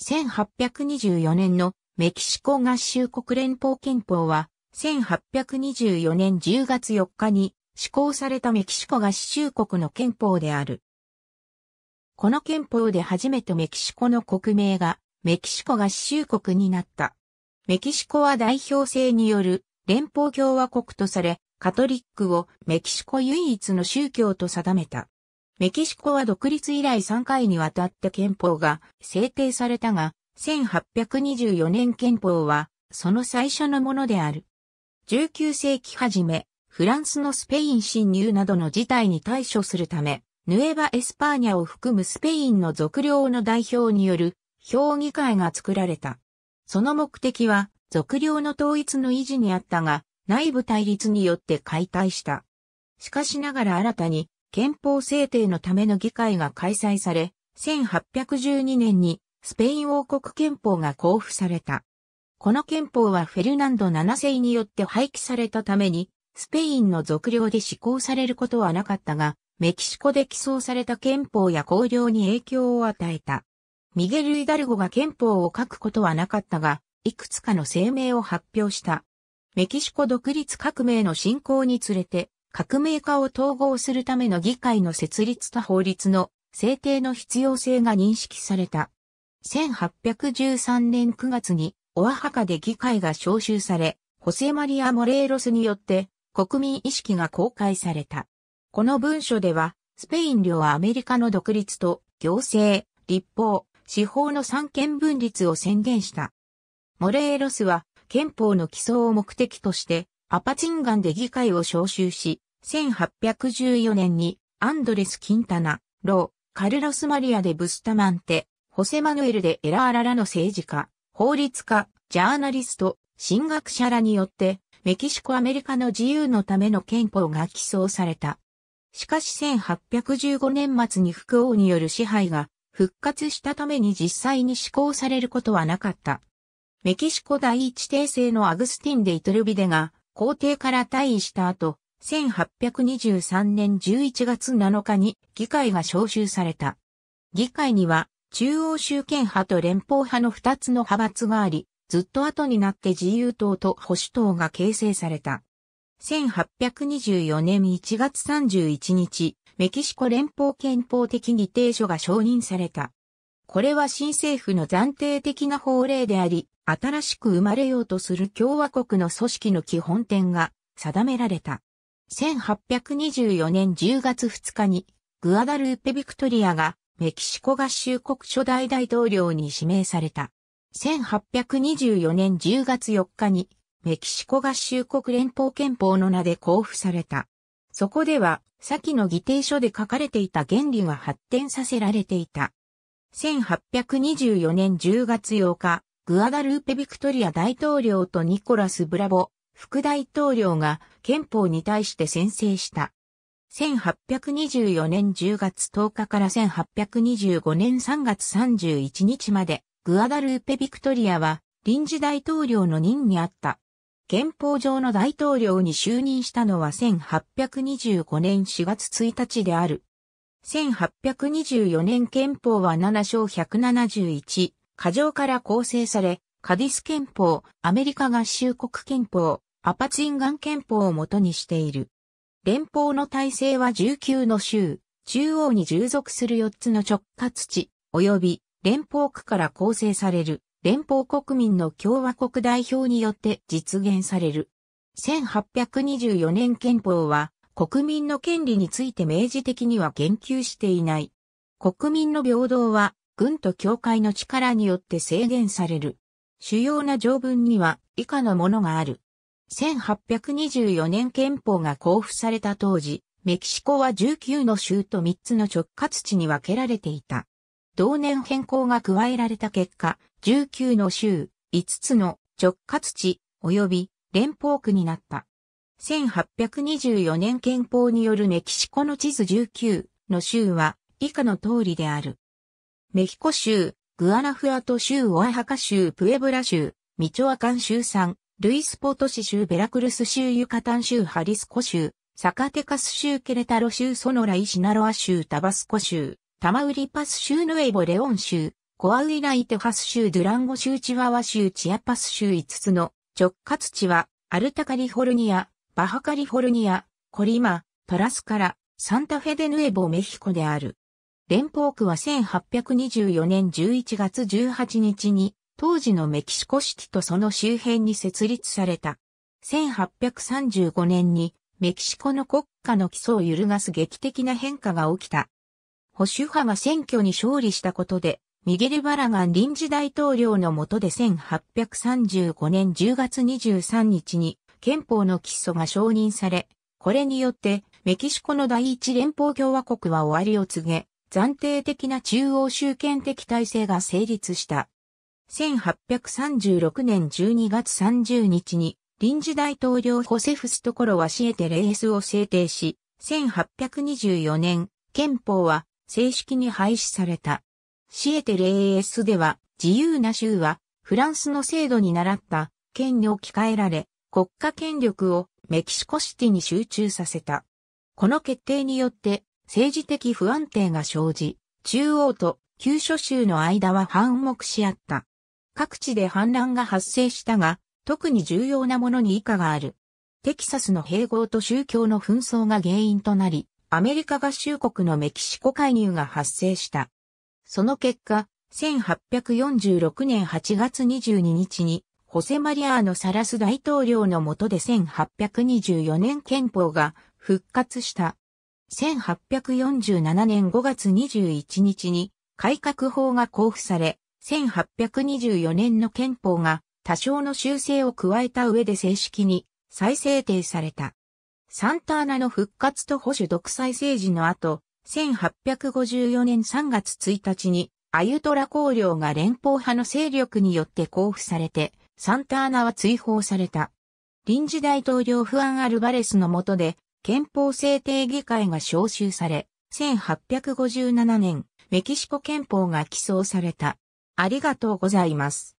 1824年のメキシコ合衆国連邦憲法は、1824年10月4日に施行されたメキシコ合衆国の憲法である。この憲法で初めてメキシコの国名がメキシコ合衆国になった。メキシコは代表制による連邦共和国とされ、カトリックをメキシコ唯一の宗教と定めた。メキシコは独立以来3回にわたって憲法が制定されたが、1824年憲法はその最初のものである。19世紀初め、フランスのスペイン侵入などの事態に対処するため、ヌエバ・エスパーニャを含むスペインの属領の代表による評議会が作られた。その目的は、属領の統一の維持にあったが、内部対立によって解体した。しかしながら新たに、憲法制定のための議会が開催され、1812年にスペイン王国憲法が公布された。この憲法はフェルナンド7世によって廃棄されたために、スペインの俗領で施行されることはなかったが、メキシコで起草された憲法や公領に影響を与えた。ミゲル・イダルゴが憲法を書くことはなかったが、いくつかの声明を発表した。メキシコ独立革命の進行につれて、革命家を統合するための議会の設立と法律の制定の必要性が認識された。1813年9月にオアハカで議会が招集され、ホセマリア・モレーロスによって国民意識が公開された。この文書では、スペイン領はアメリカの独立と行政、立法、司法の三権分立を宣言した。モレーロスは憲法の基礎を目的として、アパチンガンで議会を招集し、1814年にアンドレス・キンタナ、ロー、カルロス・マリア・デ・ブスタマンテ、ホセ・マヌエル・デ・エラーララの政治家、法律家、ジャーナリスト、神学者らによって、メキシコ・アメリカの自由のための憲法が起草された。しかし1815年末に副王による支配が復活したために実際に施行されることはなかった。メキシコ第一帝政のアグスティン・デ・イトルビデが皇帝から退位した後、1823年11月7日に議会が招集された。議会には中央集権派と連邦派の2つの派閥があり、ずっと後になって自由党と保守党が形成された。1824年1月31日、メキシコ連邦憲法的議定書が承認された。これは新政府の暫定的な法令であり、新しく生まれようとする共和国の組織の基本点が定められた。1824年10月2日に、グアダルーペ・ビクトリアがメキシコ合衆国初代大統領に指名された。1824年10月4日に、メキシコ合衆国連邦憲法の名で交付された。そこでは、先の議定書で書かれていた原理が発展させられていた。1824年10月8日、グアダルーペ・ビクトリア大統領とニコラス・ブラボ、副大統領が憲法に対して宣誓した。1824年10月10日から1825年3月31日まで、グアダルーペ・ビクトリアは臨時大統領の任にあった。憲法上の大統領に就任したのは1825年4月1日である。1824年憲法は7章171、過剰から構成され、カディス憲法、アメリカ合衆国憲法、アパチンガン憲法をもとにしている。連邦の体制は19の州、中央に従属する4つの直轄地、及び連邦区から構成される連邦国民の共和国代表によって実現される。1824年憲法は国民の権利について明示的には言及していない。国民の平等は軍と教会の力によって制限される。主要な条文には以下のものがある。1824年憲法が交付された当時、メキシコは19の州と3つの直轄地に分けられていた。同年変更が加えられた結果、19の州、5つの直轄地、及び連邦区になった。1824年憲法によるメキシコの地図19の州は以下の通りである。メキコ州、グアナフアト州オアハカ州プエブラ州、ミチョアカン州産、ルイスポトシ州ベラクルス州ユカタン州ハリスコ州、サカテカス州ケレタロ州ソノライシナロア州タバスコ州、タマウリパス州ヌエボレオン州、コアウイライテハス州ドゥランゴ州チワワ州チアパス州5つの直轄地はアルタカリフォルニア、バハカリフォルニア、コリマ、トラスカラ、サンタフェデヌエボメヒコである。連邦区は1824年11月18日に当時のメキシコシティとその周辺に設立された。1835年にメキシコの国家の基礎を揺るがす劇的な変化が起きた。保守派が選挙に勝利したことで、ミゲル・バラガン臨時大統領の下で1835年10月23日に憲法の基礎が承認され、これによってメキシコの第一連邦共和国は終わりを告げ、暫定的な中央集権的体制が成立した。1836年12月30日に臨時大統領ホセフストコロワシエテレエスを制定し、1824年憲法は正式に廃止された。シエテレエスでは自由な州はフランスの制度に倣った権利を置き換えられ、国家権力をメキシコシティに集中させた。この決定によって政治的不安定が生じ、中央と旧諸州の間は反目し合った。各地で反乱が発生したが、特に重要なものに以下がある。テキサスの併合と宗教の紛争が原因となり、アメリカ合衆国のメキシコ介入が発生した。その結果、1846年8月22日に、ホセマリアーノ・サラス大統領の下で1824年憲法が復活した。1847年5月21日に改革法が公布され、1824年の憲法が多少の修正を加えた上で正式に再制定された。サンターナの復活と保守独裁政治の後、1854年3月1日にアユトラ公領が連邦派の勢力によって交付されて、サンターナは追放された。臨時大統領フアン・アルバレスの下で、憲法制定議会が招集され、1857年、メキシコ憲法が起草された。ありがとうございます。